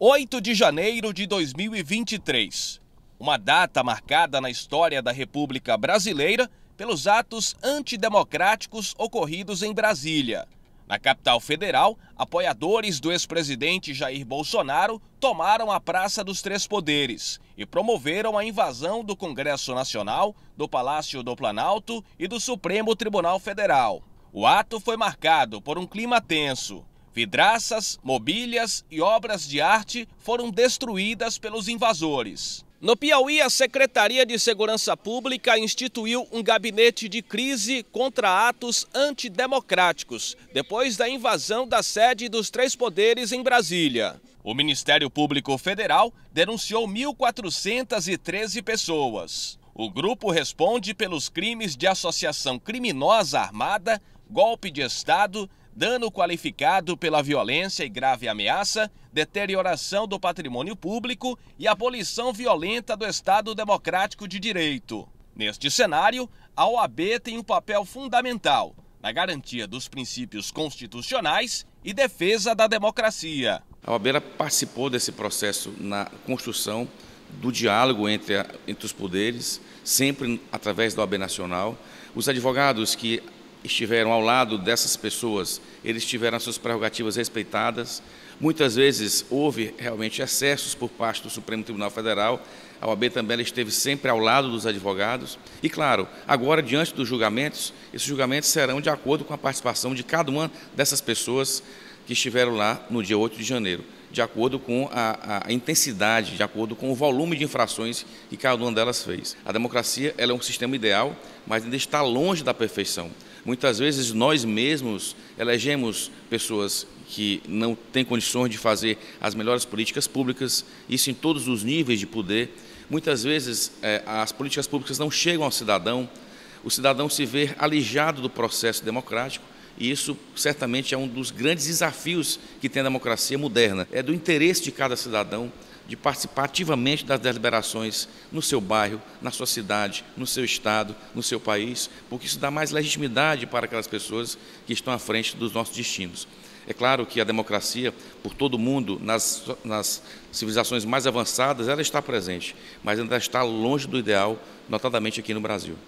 8 de janeiro de 2023, uma data marcada na história da República Brasileira pelos atos antidemocráticos ocorridos em Brasília. Na capital federal, apoiadores do ex-presidente Jair Bolsonaro tomaram a Praça dos Três Poderes e promoveram a invasão do Congresso Nacional, do Palácio do Planalto e do Supremo Tribunal Federal. O ato foi marcado por um clima tenso, Vidraças, mobílias e obras de arte foram destruídas pelos invasores. No Piauí, a Secretaria de Segurança Pública instituiu um gabinete de crise contra atos antidemocráticos, depois da invasão da sede dos três poderes em Brasília. O Ministério Público Federal denunciou 1.413 pessoas. O grupo responde pelos crimes de associação criminosa armada, golpe de Estado, dano qualificado pela violência e grave ameaça, deterioração do patrimônio público e abolição violenta do Estado Democrático de Direito. Neste cenário, a OAB tem um papel fundamental na garantia dos princípios constitucionais e defesa da democracia. A OAB participou desse processo na construção do diálogo entre, a, entre os poderes, sempre através da OAB Nacional. Os advogados que estiveram ao lado dessas pessoas, eles tiveram suas prerrogativas respeitadas. Muitas vezes houve realmente excessos por parte do Supremo Tribunal Federal. A OAB também esteve sempre ao lado dos advogados. E, claro, agora, diante dos julgamentos, esses julgamentos serão de acordo com a participação de cada uma dessas pessoas que estiveram lá no dia 8 de janeiro, de acordo com a, a intensidade, de acordo com o volume de infrações que cada uma delas fez. A democracia é um sistema ideal, mas ainda está longe da perfeição. Muitas vezes nós mesmos elegemos pessoas que não têm condições de fazer as melhores políticas públicas, isso em todos os níveis de poder. Muitas vezes é, as políticas públicas não chegam ao cidadão, o cidadão se vê alijado do processo democrático. E isso certamente é um dos grandes desafios que tem a democracia moderna. É do interesse de cada cidadão de participar ativamente das deliberações no seu bairro, na sua cidade, no seu estado, no seu país, porque isso dá mais legitimidade para aquelas pessoas que estão à frente dos nossos destinos. É claro que a democracia, por todo mundo, nas, nas, civilizações mais avançadas, ela está presente, mas ainda está longe do ideal, notadamente aqui no Brasil.